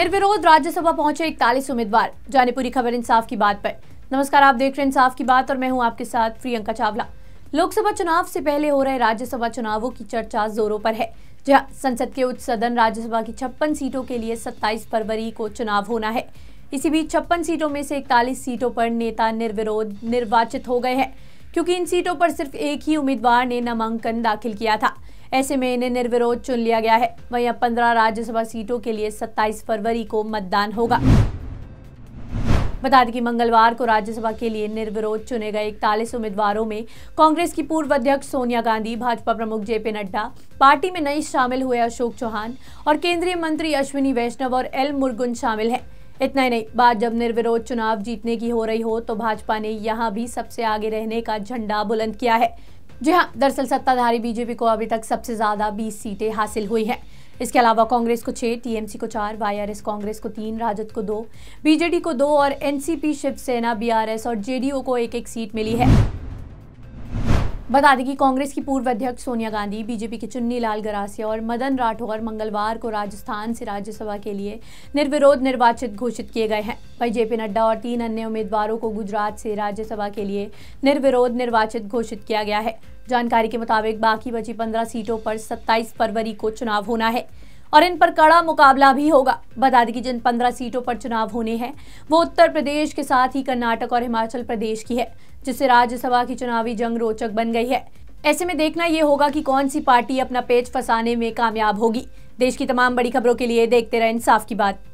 निर्विरोध राज्यसभा पहुंचे इकतालीस उम्मीदवार पूरी खबर इंसाफ की बात पर नमस्कार आप देख रहे हैं इंसाफ की बात और मैं हूं आपके साथ प्रियंका चावला लोकसभा चुनाव से पहले हो रहे राज्यसभा चुनावों की चर्चा जोरों पर है जहां संसद के उच्च सदन राज्यसभा की छप्पन सीटों के लिए 27 फरवरी को चुनाव होना है इसी बीच छप्पन सीटों में से इकतालीस सीटों पर नेता निर्विरोध निर्वाचित हो गए हैं क्योंकि इन सीटों पर सिर्फ एक ही उम्मीदवार ने नामांकन दाखिल किया था ऐसे में इन्हें निर्विरोध चुन लिया गया है वही अब पंद्रह राज्यसभा सीटों के लिए सत्ताईस फरवरी को मतदान होगा बता दें कि मंगलवार को राज्यसभा के लिए निर्विरोध चुने गए इकतालीस उम्मीदवारों में कांग्रेस की पूर्व अध्यक्ष सोनिया गांधी भाजपा प्रमुख जेपी नड्डा पार्टी में नई शामिल हुए अशोक चौहान और केंद्रीय मंत्री अश्विनी वैष्णव और एल मुर्गुन शामिल हैं इतना ही नहीं बात जब निर्विरोध चुनाव जीतने की हो रही हो तो भाजपा ने यहाँ भी सबसे आगे रहने का झंडा बुलंद किया है जी हाँ दरअसल सत्ताधारी बीजेपी को अभी तक सबसे ज़्यादा बीस सीटें हासिल हुई हैं इसके अलावा कांग्रेस को छः टीएमसी को चार वाईआरएस कांग्रेस को तीन राजद को दो बीजेडी को दो और एनसीपी शिवसेना बीआरएस और जेडीयू को एक एक सीट मिली है बता दें कि कांग्रेस की पूर्व अध्यक्ष सोनिया गांधी बीजेपी के चुन्नी लाल गरासिया और मदन राठौर मंगलवार को राजस्थान से राज्यसभा के लिए निर्विरोध निर्वाचित घोषित किए गए हैं वही जेपी नड्डा और तीन अन्य उम्मीदवारों को गुजरात से राज्यसभा के लिए निर्विरोध निर्वाचित घोषित किया गया है जानकारी के मुताबिक बाकी बची पंद्रह सीटों पर सत्ताईस फरवरी को चुनाव होना है और इन पर कड़ा मुकाबला भी होगा बता दें कि जिन पंद्रह सीटों पर चुनाव होने हैं वो उत्तर प्रदेश के साथ ही कर्नाटक और हिमाचल प्रदेश की है जिससे राज्यसभा की चुनावी जंग रोचक बन गई है ऐसे में देखना ये होगा कि कौन सी पार्टी अपना पेच फंसाने में कामयाब होगी देश की तमाम बड़ी खबरों के लिए देखते रहे इंसाफ की बात